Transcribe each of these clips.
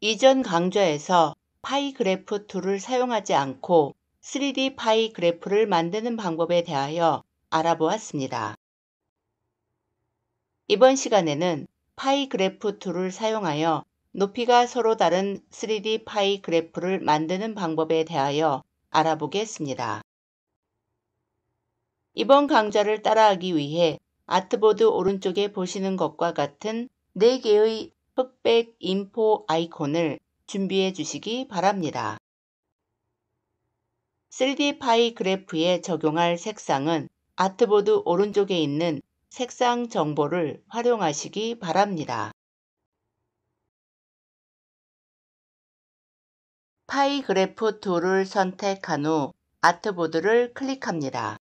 이전 강좌에서 파이 그래프 툴을 사용하지 않고 3D 파이 그래프를 만드는 방법에 대하여 알아보았습니다. 이번 시간에는 파이 그래프 툴을 사용하여 높이가 서로 다른 3D 파이 그래프를 만드는 방법에 대하여 알아보겠습니다. 이번 강좌를 따라하기 위해 아트보드 오른쪽에 보시는 것과 같은 4개의 흑백 인포 아이콘을 준비해 주시기 바랍니다. 3D 파이 그래프에 적용할 색상은 아트보드 오른쪽에 있는 색상 정보를 활용하시기 바랍니다. 파이 그래프 툴을 선택한 후 아트보드를 클릭합니다.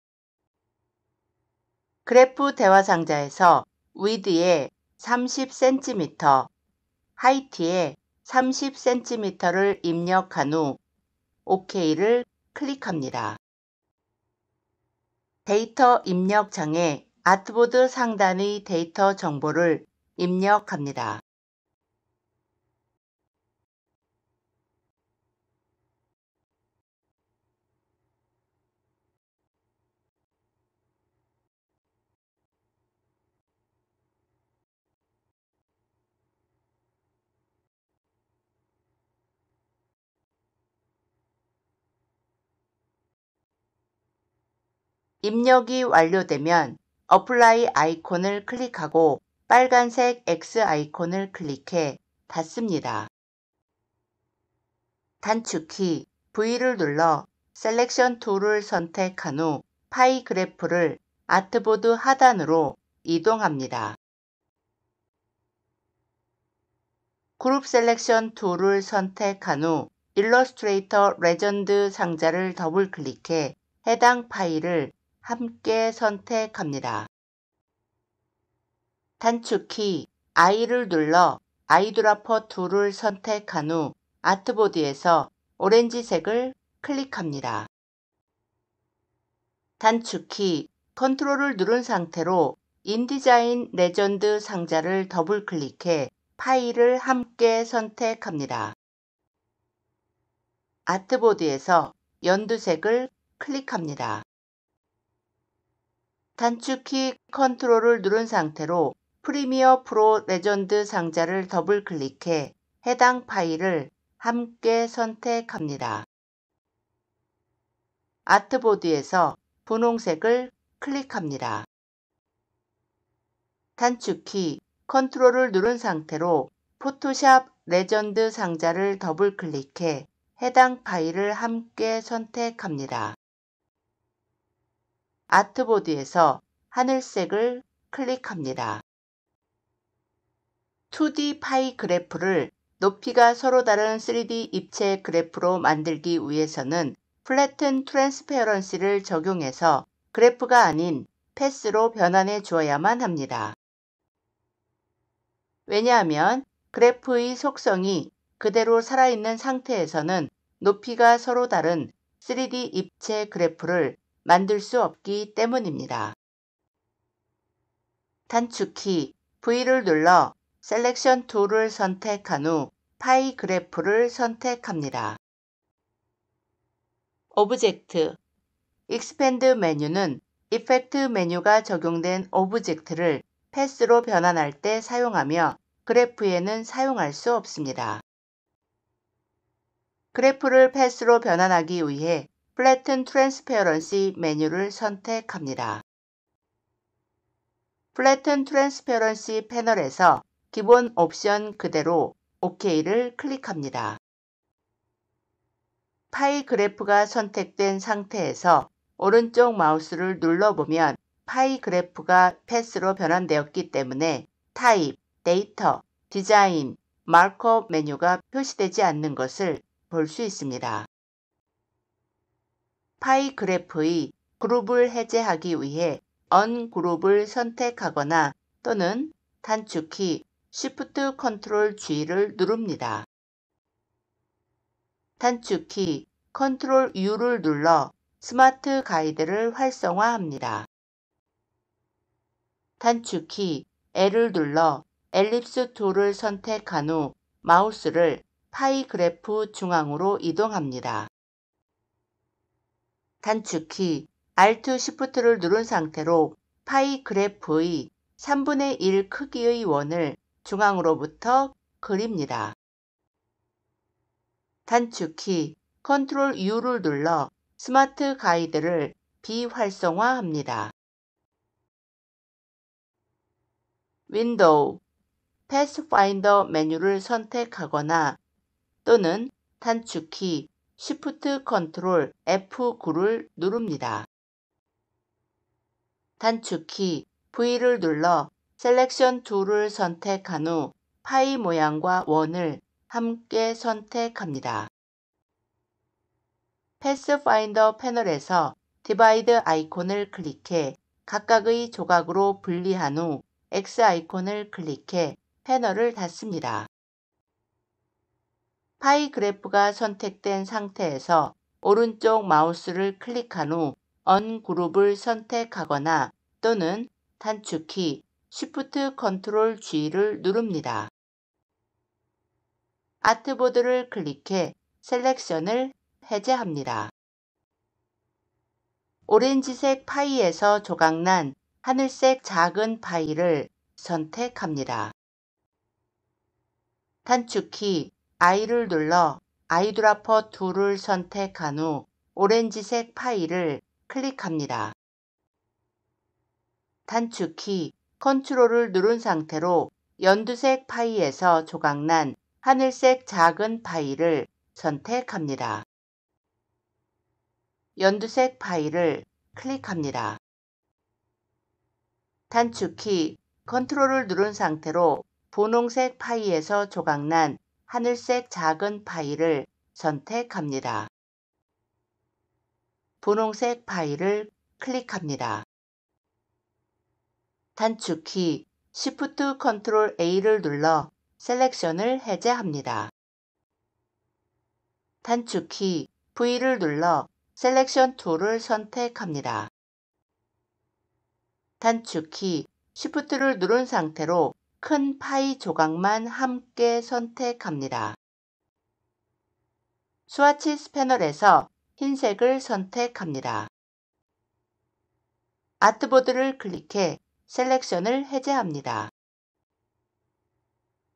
그래프 대화 상자에서 위드에 30cm, 하이티에 30cm를 입력한 후 OK를 클릭합니다. 데이터 입력창에 아트보드 상단의 데이터 정보를 입력합니다. 입력이 완료되면 어플라이 아이콘을 클릭하고 빨간색 X 아이콘을 클릭해 닫습니다. 단축키 V를 눌러 셀렉션 툴을 선택한 후 파이 그래프를 아트보드 하단으로 이동합니다. 그룹 셀렉션 툴을 선택한 후 일러스트레이터 레전드 상자를 더블클릭해 해당 파일을 함께 선택합니다. 단축키 I를 눌러 아이드라퍼 2를 선택한 후 아트보드에서 오렌지색을 클릭합니다. 단축키 컨트롤을 누른 상태로 인디자인 레전드 상자를 더블클릭해 파일을 함께 선택합니다. 아트보드에서 연두색을 클릭합니다. 단축키 컨트롤을 누른 상태로 프리미어 프로 레전드 상자를 더블 클릭해 해당 파일을 함께 선택합니다. 아트보드에서 분홍색을 클릭합니다. 단축키 컨트롤을 누른 상태로 포토샵 레전드 상자를 더블 클릭해 해당 파일을 함께 선택합니다. 아트보드에서 하늘색을 클릭합니다. 2D 파이 그래프를 높이가 서로 다른 3D 입체 그래프로 만들기 위해서는 플래튼 트랜스페어런시를 적용해서 그래프가 아닌 패스로 변환해 주어야만 합니다. 왜냐하면 그래프의 속성이 그대로 살아있는 상태에서는 높이가 서로 다른 3D 입체 그래프를 만들 수 없기 때문입니다. 단축키 V를 눌러 셀렉션 툴을 선택한 후 파이 그래프를 선택합니다. 오브젝트 익스펜드 메뉴는 이펙트 메뉴가 적용된 오브젝트를 패스로 변환할 때 사용하며 그래프에는 사용할 수 없습니다. 그래프를 패스로 변환하기 위해 플래튼 트랜스페어런시 메뉴를 선택합니다. 플래튼 트랜스페어런시 패널에서 기본 옵션 그대로 OK를 클릭합니다. 파이 그래프가 선택된 상태에서 오른쪽 마우스를 눌러보면 파이 그래프가 패스로 변환되었기 때문에 타입, 데이터, 디자인, 마커 메뉴가 표시되지 않는 것을 볼 수 있습니다. 파이 그래프의 그룹을 해제하기 위해 언그룹을 선택하거나 또는 단축키 Shift Ctrl G를 누릅니다. 단축키 Ctrl U를 눌러 스마트 가이드를 활성화합니다. 단축키 L을 눌러 엘립스 툴을 선택한 후 마우스를 파이 그래프 중앙으로 이동합니다. 단축키 R2 시프트를 누른 상태로 파이 그래프의 3분의 1 크기의 원을 중앙으로부터 그립니다. 단축키 Ctrl U를 눌러 스마트 가이드를 비활성화합니다. 윈도우 패스파인더 메뉴를 선택하거나 또는 단축키 Shift Ctrl F9를 누릅니다. 단축키 V를 눌러 Selection t o o l 을 선택한 후 파이 모양과 원을 함께 선택합니다. 패스파인더 패널에서 d i 디바이드 아이콘을 클릭해 각각의 조각으로 분리한 후 X 아이콘을 클릭해 패널을 닫습니다. 파이 그래프가 선택된 상태에서 오른쪽 마우스를 클릭한 후 언그룹을 선택하거나 또는 단축키 Shift Ctrl G를 누릅니다. 아트보드를 클릭해 셀렉션을 해제합니다. 오렌지색 파이에서 조각난 하늘색 작은 파이를 선택합니다. 단축키 I를 눌러 아이드라퍼 2를 선택한 후 오렌지색 파일을 클릭합니다. 단축키 컨트롤을 누른 상태로 연두색 파이에서 조각난 하늘색 작은 파일을 선택합니다. 연두색 파일을 클릭합니다. 단축키 컨트롤을 누른 상태로 분홍색 파이에서 조각난 하늘색 작은 파일을 선택합니다. 분홍색 파일을 클릭합니다. 단축키 Shift Ctrl A를 눌러 셀렉션을 해제합니다. 단축키 V를 눌러 셀렉션 툴을 선택합니다. 단축키 Shift를 누른 상태로 큰 파이 조각만 함께 선택합니다. 스와치스 패널에서 흰색을 선택합니다. 아트보드를 클릭해 셀렉션을 해제합니다.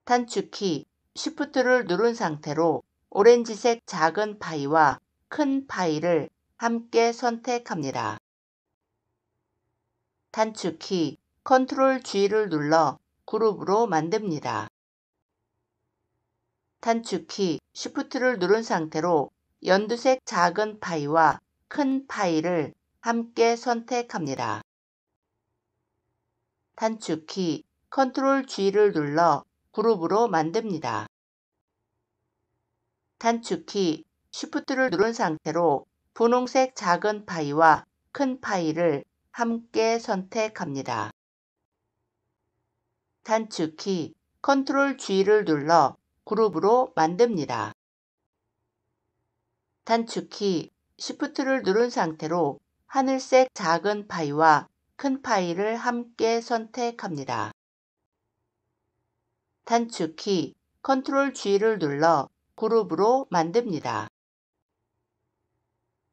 단축키 Shift를 누른 상태로 오렌지색 작은 파이와 큰 파이를 함께 선택합니다. 단축키 Ctrl G를 눌러 그룹으로 만듭니다. 단축키 Shift를 누른 상태로 연두색 작은 파이와 큰 파이를 함께 선택합니다. 단축키 Ctrl G를 눌러 그룹으로 만듭니다. 단축키 Shift를 누른 상태로 분홍색 작은 파이와 큰 파이를 함께 선택합니다. 단축키 컨트롤 G를 눌러 그룹으로 만듭니다. 단축키 Shift를 누른 상태로 하늘색 작은 파이와 큰 파이를 함께 선택합니다. 단축키 컨트롤 G를 눌러 그룹으로 만듭니다.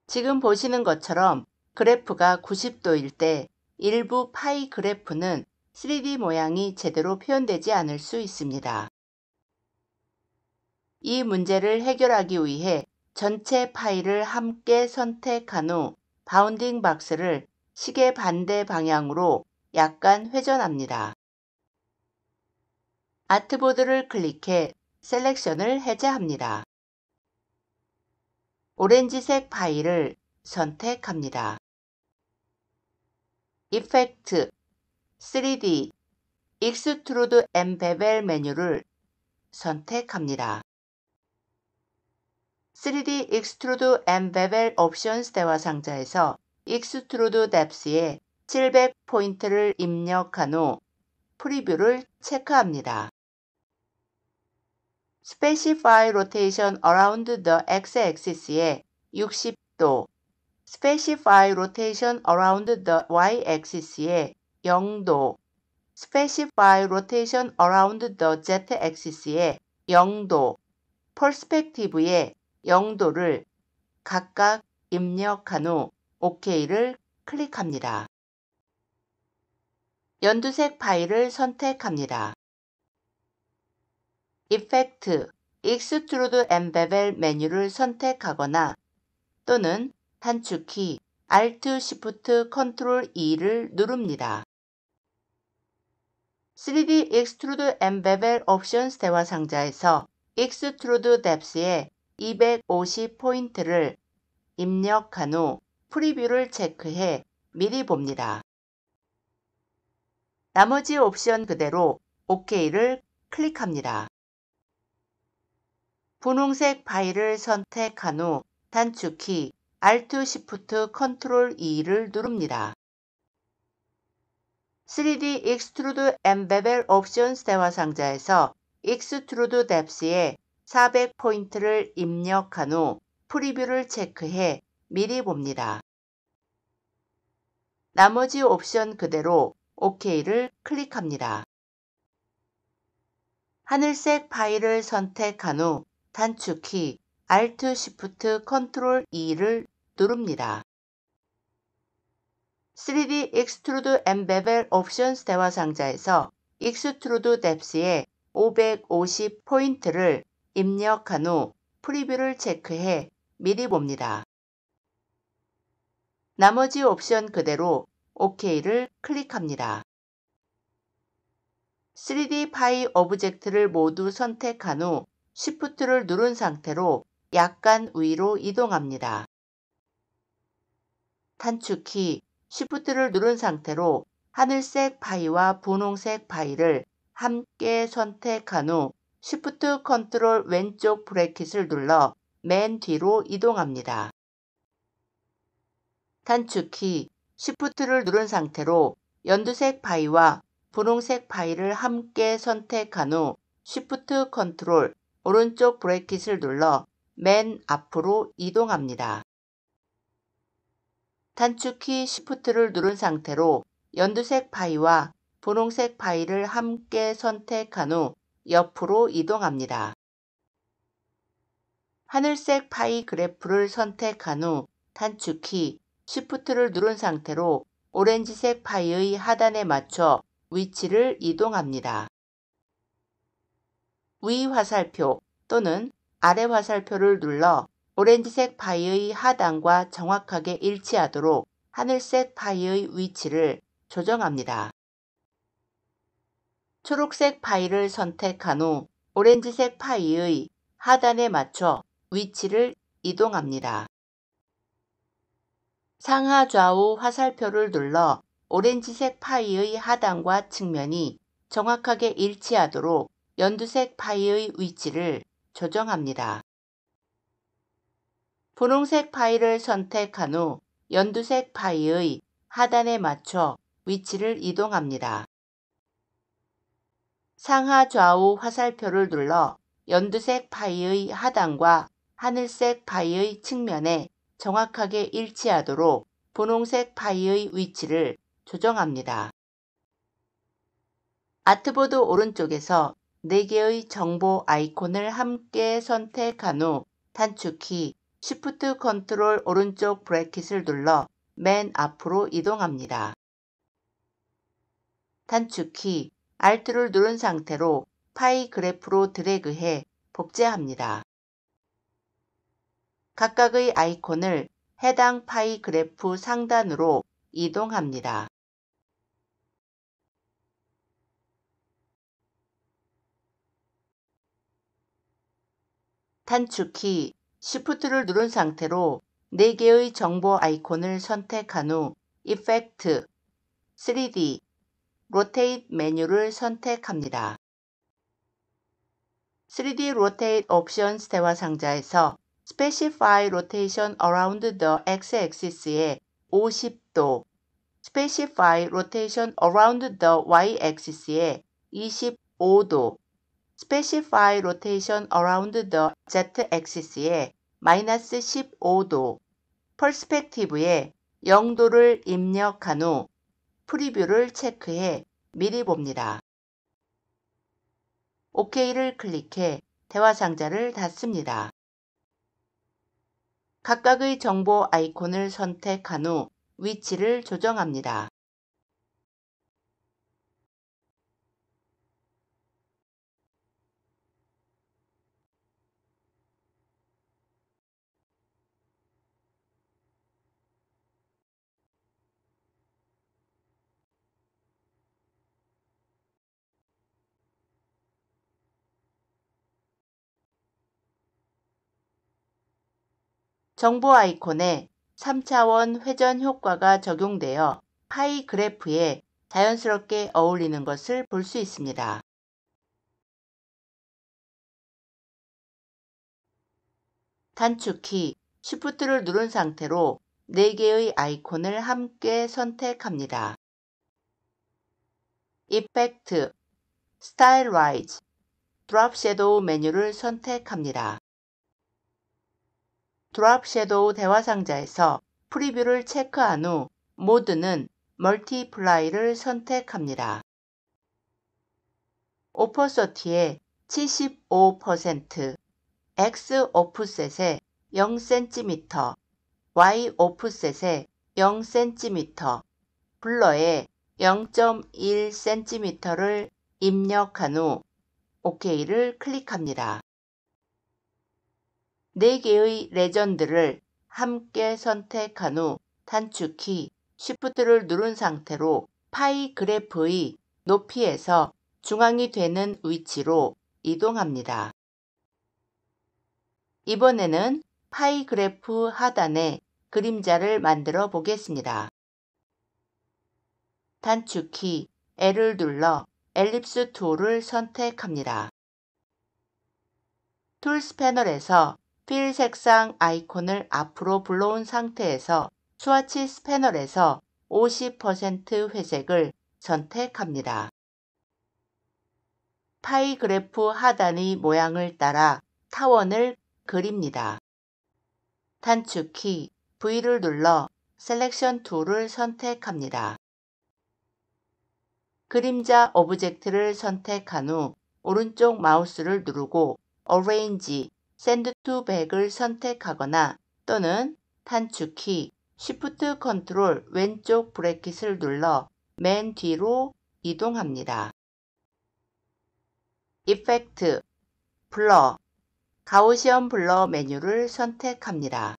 지금 보시는 것처럼 그래프가 90도일 때 일부 파이 그래프는 3D 모양이 제대로 표현되지 않을 수 있습니다. 이 문제를 해결하기 위해 전체 파일을 함께 선택한 후 바운딩 박스를 시계 반대 방향으로 약간 회전합니다. 아트보드를 클릭해 셀렉션을 해제합니다. 오렌지색 파일을 선택합니다. 이펙트, 3D 익스트루드 앤 베벨 메뉴를 선택합니다. 3D 익스트루드 앤 베벨 옵션스 대화 상자에서 익스트루드 뎁스에 700포인트를 입력한 후 프리뷰를 체크합니다. 스페시파이 로테이션 어라운드 더 n X-Axis에 60도, 스페시파이 로테이션 어라운드 더 Y-Axis에 영도 specify rotation around the z axis의 영도 perspective의 영도를 각각 입력한 후 OK를 클릭합니다. 연두색 파일을 선택합니다. Effect, Extrude Embevel 메뉴를 선택하거나 또는 단축키 Alt Shift Ctrl E를 누릅니다. 3D Extrude and Bevel Options 대화 상자에서 Extrude Depth에 250포인트를 입력한 후 프리뷰를 체크해 미리 봅니다. 나머지 옵션 그대로 OK를 클릭합니다. 분홍색 파일을 선택한 후 단축키 Alt Shift Ctrl E를 누릅니다. 3D 익스트루드 엠베벨 옵션스 대화 상자에서 익스트루드 뎁스에 400포인트를 입력한 후 프리뷰를 체크해 미리 봅니다. 나머지 옵션 그대로 OK를 클릭합니다. 하늘색 파일을 선택한 후 단축키 Alt Shift Ctrl E를 누릅니다. 3D 익스트루드 앤 베벨 옵션스 대화 상자에서 익스트루드 뎁스에 550 포인트를 입력한 후 프리뷰를 체크해 미리 봅니다. 나머지 옵션 그대로 OK를 클릭합니다. 3D 파이 오브젝트를 모두 선택한 후 Shift를 누른 상태로 약간 위로 이동합니다. 단축키 Shift를 누른 상태로 하늘색 바위와 분홍색 바위를 함께 선택한 후 Shift 컨트롤 왼쪽 브래킷을 눌러 맨 뒤로 이동합니다. 단축키 Shift를 누른 상태로 연두색 바위와 분홍색 바위를 함께 선택한 후 Shift 컨트롤 오른쪽 브래킷을 눌러 맨 앞으로 이동합니다. 단축키 Shift를 누른 상태로 연두색 파이와 분홍색 파이를 함께 선택한 후 옆으로 이동합니다. 하늘색 파이 그래프를 선택한 후 단축키 Shift를 누른 상태로 오렌지색 파이의 하단에 맞춰 위치를 이동합니다. 위 화살표 또는 아래 화살표를 눌러 오렌지색 바위의 하단과 정확하게 일치하도록 하늘색 바위의 위치를 조정합니다. 초록색 바위를 선택한 후 오렌지색 바위의 하단에 맞춰 위치를 이동합니다. 상하 좌우 화살표를 눌러 오렌지색 파이의 하단과 측면이 정확하게 일치하도록 연두색 파이의 위치를 조정합니다. 분홍색 파일을 선택한 후 연두색 파이의 하단에 맞춰 위치를 이동합니다. 상하 좌우 화살표를 눌러 연두색 파이의 하단과 하늘색 파이의 측면에 정확하게 일치하도록 분홍색 파이의 위치를 조정합니다. 아트보드 오른쪽에서 4개의 정보 아이콘을 함께 선택한 후 단축키 Shift Ctrl 오른쪽 브래킷을 눌러 맨 앞으로 이동합니다. 단축키 Alt를 누른 상태로 파이 그래프로 드래그해 복제합니다. 각각의 아이콘을 해당 파이 그래프 상단으로 이동합니다. 단축키 s h i f t 를 누른 상태로 4개의 정보 아이콘을 선택한 후 Effect, 3D, Rotate 메뉴를 선택합니다. 3D Rotate Options 대화 상자에서 Specify Rotation Around the X-Axis에 50도, Specify Rotation Around the Y-Axis에 25도, Specify rotation around the z-axis에 마이너스 15도, 퍼스펙티브에 0도를 입력한 후 프리뷰를 체크해 미리 봅니다. OK를 클릭해 대화 상자를 닫습니다. 각각의 정보 아이콘을 선택한 후 위치를 조정합니다. 정보 아이콘에 3차원 회전 효과가 적용되어 파이 그래프에 자연스럽게 어울리는 것을 볼 수 있습니다. 단축키 Shift를 누른 상태로 4개의 아이콘을 함께 선택합니다. Effect, t s y 이 i 트 e Drop Shadow 메뉴를 선택합니다. 드랍 섀도우 대화 상자에서 프리뷰를 체크한 후 모드는 멀티플라이를 선택합니다. 오퍼서티의 75%, X 오프셋에 0cm, Y 오프셋에 0cm, 블러에 0.1cm를 입력한 후 OK를 클릭합니다. 4 개의 레전드를 함께 선택한 후 단축키 Shift를 누른 상태로 파이 그래프의 높이에서 중앙이 되는 위치로 이동합니다. 이번에는 파이 그래프 하단에 그림자를 만들어 보겠습니다. 단축키 L을 눌러 엘립스 툴을 선택합니다. 툴스 패널에서 필 색상 아이콘을 앞으로 불러온 상태에서 스와치 스패널에서 50% 회색을 선택합니다. 파이 그래프 하단의 모양을 따라 타원을 그립니다. 단축키 V를 눌러 셀렉션 툴을 선택합니다. 그림자 오브젝트를 선택한 후 오른쪽 마우스를 누르고 어레인지 샌드 투 백을 선택하거나 또는 단축키 Shift Ctrl 왼쪽 브래킷을 눌러 맨 뒤로 이동합니다. effect, blur, 가우시언 블러 메뉴를 선택합니다.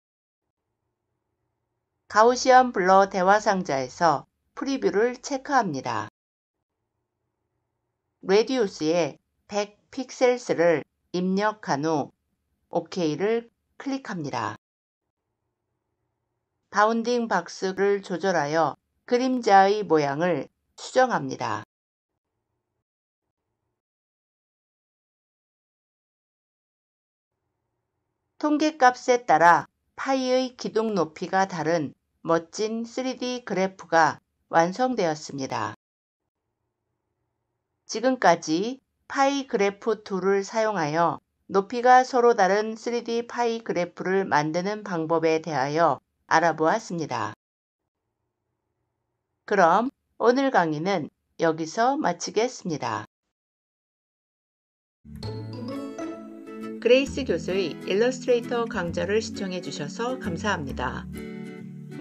가우시언 블러 대화 상자에서 프리뷰를 체크합니다. r a d i u s 에100 픽셀스를 입력한 후 OK를 클릭합니다. 바운딩 박스를 조절하여 그림자의 모양을 수정합니다. 통계값에 따라 파이의 기둥 높이가 다른 멋진 3D 그래프가 완성되었습니다. 지금까지 파이 그래프 툴을 사용하여 높이가 서로 다른 3D 파이 그래프를 만드는 방법에 대하여 알아보았습니다. 그럼 오늘 강의는 여기서 마치겠습니다. 그레이스 교수의 일러스트레이터 강좌를 시청해 주셔서 감사합니다.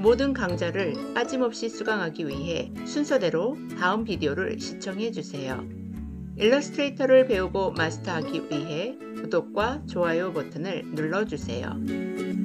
모든 강좌를 빠짐없이 수강하기 위해 순서대로 다음 비디오를 시청해 주세요. 일러스트레이터를 배우고 마스터하기 위해 구독과 좋아요 버튼을 눌러주세요.